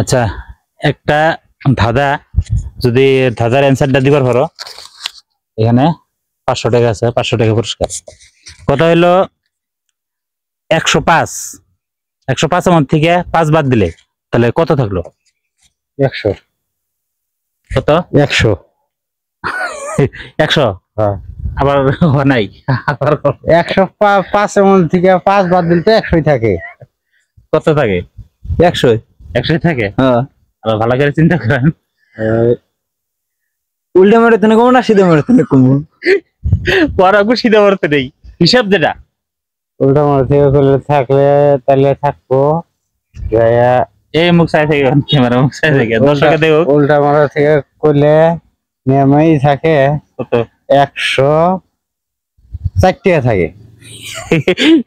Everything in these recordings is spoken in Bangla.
আচ্ছা একটা ধাঁধা যদি ধাঁধার অ্যান্সারটা দিবার পারো এখানে পাঁচশো টাকা আছে পাঁচশো টাকা পুরস্কার কথা হইলো একশো পাঁচ একশো পাঁচ আমার থেকে পাঁচ বাদ দিলে তাহলে কত থাকলো একশো কত একশো একশো হ্যাঁ। আবার নাই একশো পাঁচ এমন থেকে পাঁচ বাদ দিলে তো একশোই থাকে কত থাকে একশোই একসাথে থাকে হ্যাঁ ভালো করে চিন্তা করেন হ্যাঁ। উল্টা মারতে না কমো না সিধা মেরে তেনে কমো কু সিধা মারতে নেই হিসাব যেটা উল্টা মারতে করলে থাকলে তাহলে থাকবো এই মুখ সাই থেকে ক্যামেরা মুখ সাই থেকে দর্শকে দেখো উল্টা মারা থেকে করলে নিয়মেই থাকে কত একশো ষাট টাকা থাকে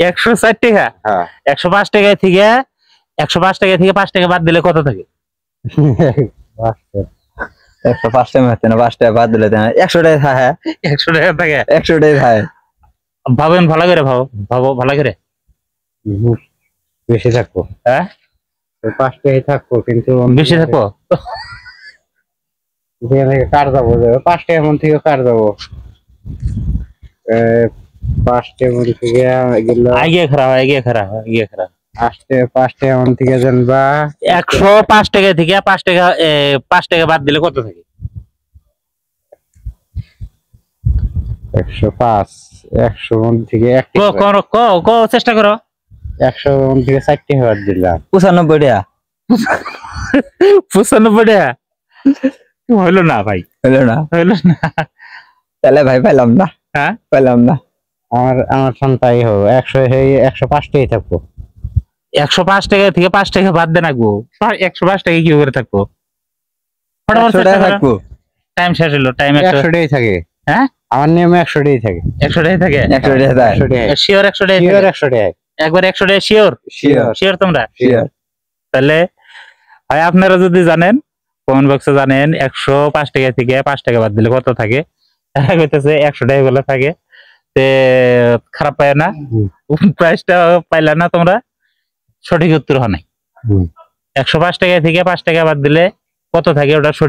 একশো ষাট টাকা হ্যাঁ। একশো পাঁচ টাকা থেকে 105 টাকা থেকে 5 টাকা বাদ দিলে কত থাকে 55 105 টাকা না 5 টাকা বাদ দিলে 100 হ্যাঁ। টাকা থাকে 100 টাকা থাকে 100 টাকা ভাই ভাবেন ভালো করে ভাবো ভাবো ভালো করে বেশি রাখো হ্যাঁ ওই 5 টাকাই রাখো কিন্তু বেশি রাখো এই দিকে কাট যাবো 5 টাকা মন থেকে কাট যাবো এ 5 টাকাও লিখে গেল আগে খরা আগে খরা ইখরা থেকে বা একশো পাঁচ টাকা থেকে পাঁচ টাকা পাঁচ টাকা বাদ দিলে কত চেষ্টা একশো থেকে বাদ হইলো না ভাই হইলো না হইলো না তাহলে ভাই পেলাম না হ্যাঁ পেলাম না আমার আমার সন্তাই হোক একশো একশো পাঁচটাই থাকবো একশো পাঁচ টাকা থেকে পাঁচ টাকা বাদ দেন আঁকবো একশো পাঁচ টাকা কি করে থাকবো টাইম শেষ হলো টাইম একশো টাকাই থাকে হ্যাঁ আমার নিয়মে একশো টাকাই থাকে একশো টাকাই থাকে একশো টাকা শিওর একশো টাকা শিওর একশো টাকা একবার একশো টাকা শিওর শিওর তোমরা তাহলে হয় আপনারা যদি জানেন কমেন্ট বক্সে জানেন একশো পাঁচ টাকা থেকে পাঁচ টাকা বাদ দিলে কত থাকে হইতেছে একশো টাকা গুলো থাকে তে খারাপ পায় না প্রাইসটা পাইলা না তোমরা সঠিক উত্তর হয় নাই একশো পাঁচ টাকা থেকে পাঁচ টাকা বাদ দিলে কত থাকে ওটা